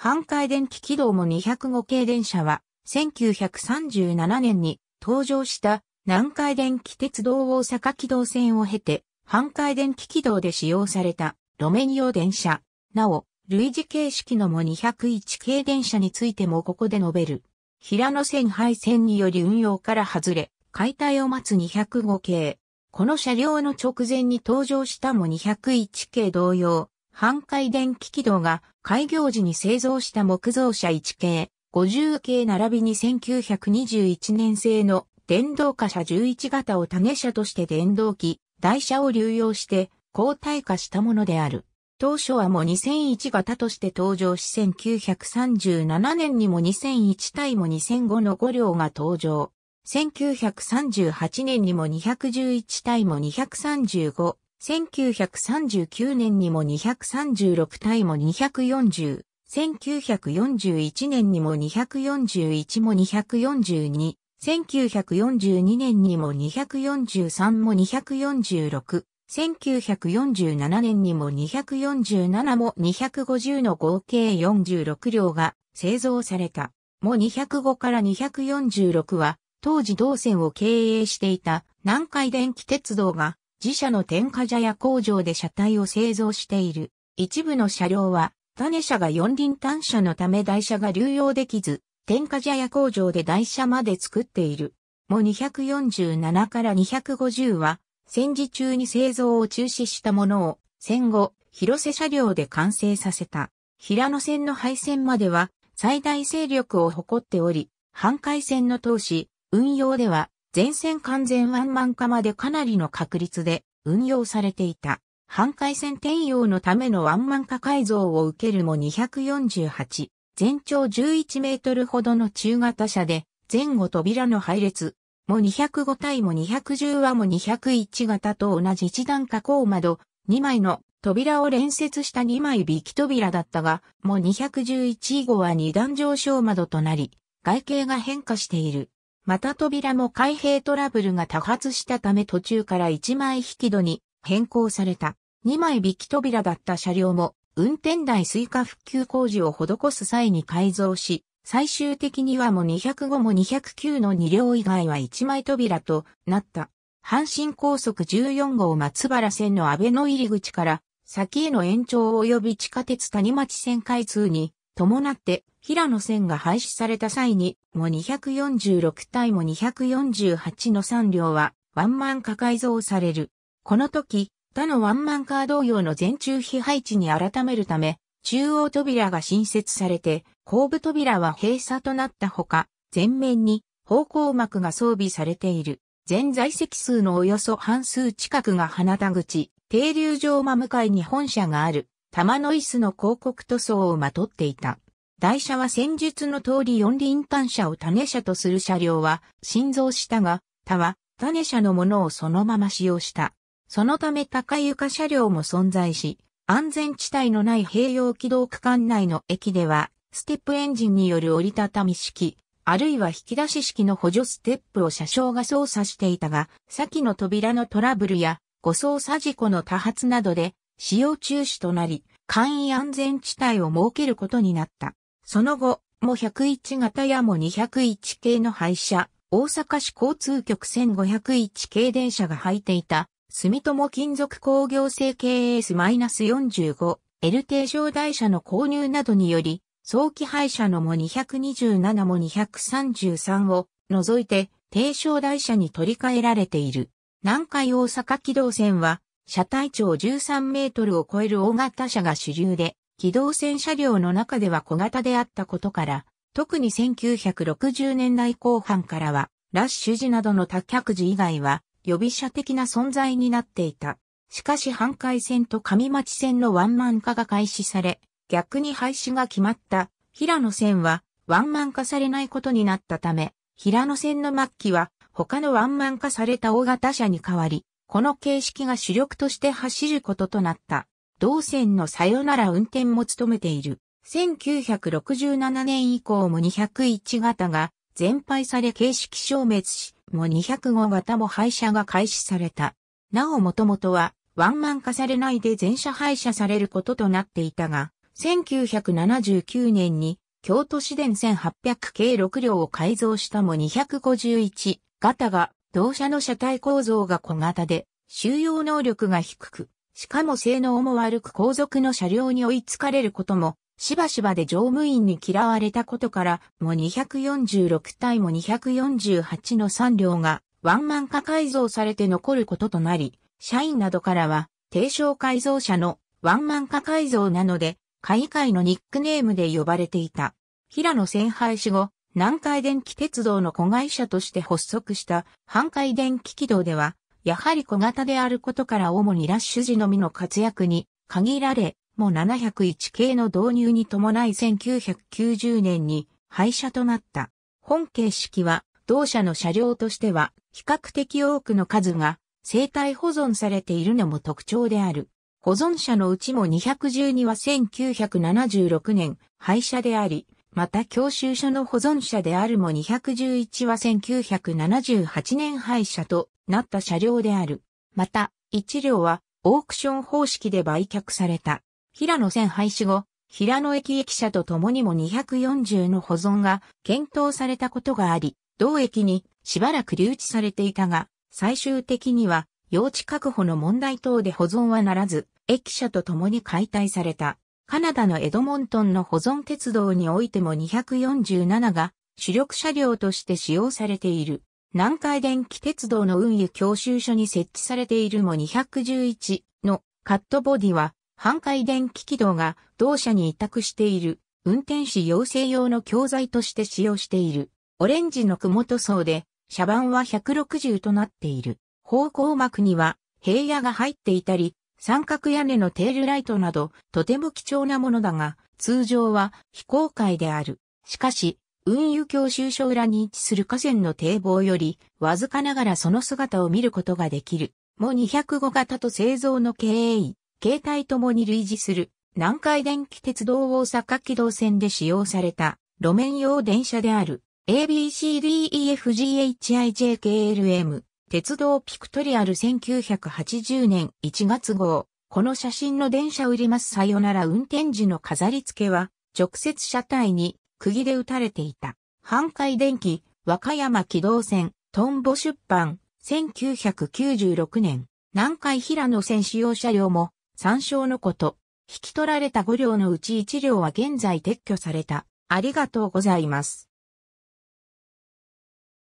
半回電気軌道も205系電車は、1937年に登場した南海電気鉄道大阪軌道線を経て、半回電気軌道で使用された路面用電車。なお、類似形式のも201系電車についてもここで述べる。平野線廃線により運用から外れ、解体を待つ205系。この車両の直前に登場したも201系同様、半回電気軌道が開業時に製造した木造車1系、50系並びに1921年製の電動化車11型を種車として電動機、台車を流用して交代化したものである。当初はも2001型として登場し1937年にも2001体も2005の5両が登場。1938年にも211体も235 1939年にも236体も240、1941年にも241も242、1942年にも243も246、1947年にも247も250の合計46両が製造された。も205から246は当時同線を経営していた南海電気鉄道が自社の天下茶屋工場で車体を製造している。一部の車両は、種車が四輪単車のため台車が流用できず、天下茶屋工場で台車まで作っている。も247から250は、戦時中に製造を中止したものを、戦後、広瀬車両で完成させた。平野線の廃線までは、最大勢力を誇っており、半海線の投資、運用では、全線完全ワンマン化までかなりの確率で運用されていた。半回線転用のためのワンマン化改造を受けるも248、全長11メートルほどの中型車で、前後扉の配列、も205体も210話も201型と同じ一段加工窓、2枚の扉を連接した2枚引き扉だったが、もう211以後は2段上昇窓となり、外形が変化している。また扉も開閉トラブルが多発したため途中から1枚引き戸に変更された。2枚引き扉だった車両も運転台追加復旧工事を施す際に改造し、最終的にはも205も209の2両以外は1枚扉となった。阪神高速14号松原線の安倍の入り口から先への延長及び地下鉄谷町線開通に伴って平野線が廃止された際にも246対も248の3両はワンマン化改造される。この時、他のワンマンカー同様の全中非配置に改めるため、中央扉が新設されて、後部扉は閉鎖となったほか、前面に方向幕が装備されている。全在籍数のおよそ半数近くが花田口、停留場真向かいに本社がある。玉の椅子の広告塗装をまとっていた。台車は戦術の通り四輪単車を種車とする車両は、新造したが、他は種車のものをそのまま使用した。そのため高床車両も存在し、安全地帯のない併用軌道区間内の駅では、ステップエンジンによる折りたたみ式、あるいは引き出し式の補助ステップを車掌が操作していたが、先の扉のトラブルや誤操作事故の多発などで使用中止となり、簡易安全地帯を設けることになった。その後、も101型やも201系の廃車、大阪市交通局1501系電車が履いていた、住友金属工業製 KS-45、L 定常台車の購入などにより、早期廃車のも227も233を除いて、低床台車に取り替えられている。南海大阪機動線は、車体長13メートルを超える大型車が主流で、機動戦車両の中では小型であったことから、特に1960年代後半からは、ラッシュ時などの多脚時以外は、予備車的な存在になっていた。しかし半海線と上町線のワンマン化が開始され、逆に廃止が決まった平野線はワンマン化されないことになったため、平野線の末期は他のワンマン化された大型車に代わり、この形式が主力として走ることとなった。同線のさよなら運転も務めている。1967年以降も201型が全廃され形式消滅し、も205型も廃車が開始された。なおもともとはワンマン化されないで全車廃車されることとなっていたが、1979年に京都市電1800系6両を改造したも251型が同社の車体構造が小型で、収容能力が低く、しかも性能も悪く後続の車両に追いつかれることも、しばしばで乗務員に嫌われたことから、も246体も248の3両が、ワンマン化改造されて残ることとなり、社員などからは、低床改造車のワンマン化改造なので、海外のニックネームで呼ばれていた。平野戦廃止後、南海電気鉄道の子会社として発足した半海電気軌道では、やはり小型であることから主にラッシュ時のみの活躍に限られ、もう701系の導入に伴い1990年に廃車となった。本形式は同社の車両としては比較的多くの数が生体保存されているのも特徴である。保存車のうちも212は1976年廃車であり、また教習所の保存車であるも211は1978年廃車となった車両である。また、1両はオークション方式で売却された。平野線廃止後、平野駅駅舎とともにも240の保存が検討されたことがあり、同駅にしばらく留置されていたが、最終的には用地確保の問題等で保存はならず、駅舎とともに解体された。カナダのエドモントンの保存鉄道においても247が主力車両として使用されている。南海電気鉄道の運輸教習所に設置されているも211のカットボディは、半海電気軌道が同社に委託している運転士養成用の教材として使用している。オレンジの雲塗装で、車番は160となっている。方向幕には、平野が入っていたり、三角屋根のテールライトなど、とても貴重なものだが、通常は非公開である。しかし、運輸教習所裏に位置する河川の堤防より、わずかながらその姿を見ることができる。も205型と製造の経営、携帯ともに類似する、南海電気鉄道大阪軌道線で使用された、路面用電車である、ABCDEFGHIJKLM 鉄道ピクトリアル1980年1月号。この写真の電車売りますさよなら運転時の飾り付けは、直接車体に釘で打たれていた。半海電気、和歌山機動船、トンボ出版、1996年、南海平野線使用車両も、参照のこと、引き取られた5両のうち1両は現在撤去された。ありがとうございます。